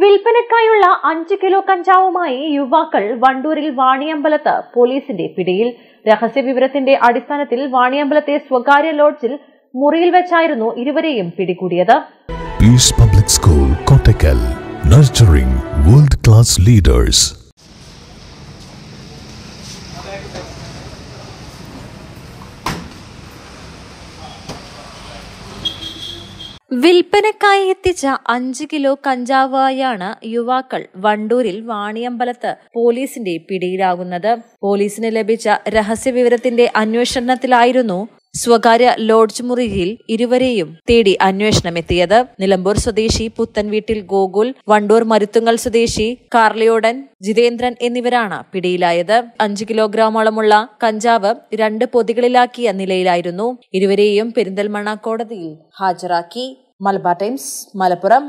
വിൽപ്പനക്കായുള്ള അഞ്ച് കിലോ കഞ്ചാവുമായി യുവാക്കൾ വണ്ടൂരിൽ വാണിയമ്പലത്ത് പോലീസിന്റെ പിടിയിൽ രഹസ്യവിവരത്തിന്റെ അടിസ്ഥാനത്തിൽ വാണിയമ്പലത്തെ സ്വകാര്യ ലോഡ്ജിൽ മുറിയിൽ വെച്ചായിരുന്നു ഇരുവരെയും പിടികൂടിയത് public school Kottakkal world class leaders വിൽപ്പനക്കായി എത്തിച്ച അഞ്ച് കിലോ കഞ്ചാവായാണ് യുവാക്കൾ വണ്ടൂരിൽ വാണിയമ്പലത്ത് പോലീസിന്റെ പിടിയിലാകുന്നത് പോലീസിന് ലഭിച്ച രഹസ്യവിവരത്തിന്റെ അന്വേഷണത്തിലായിരുന്നു സ്വകാര്യ ലോഡ്ജ് മുറിയിൽ ഇരുവരെയും തേടി അന്വേഷണമെത്തിയത് നിലമ്പൂർ സ്വദേശി പുത്തൻ വീട്ടിൽ ഗോകുൽ വണ്ടൂർ മരുത്തുങ്ങൽ സ്വദേശി കാർലിയോടൻ ജിതേന്ദ്രൻ എന്നിവരാണ് പിടിയിലായത് അഞ്ച് കിലോഗ്രാമോളമുള്ള കഞ്ചാവ് രണ്ട് പൊതികളിലാക്കിയ നിലയിലായിരുന്നു ഇരുവരെയും പെരിന്തൽമണ്ണ കോടതിയിൽ ഹാജരാക്കി മലബാർ ടൈംസ് മലപ്പുറം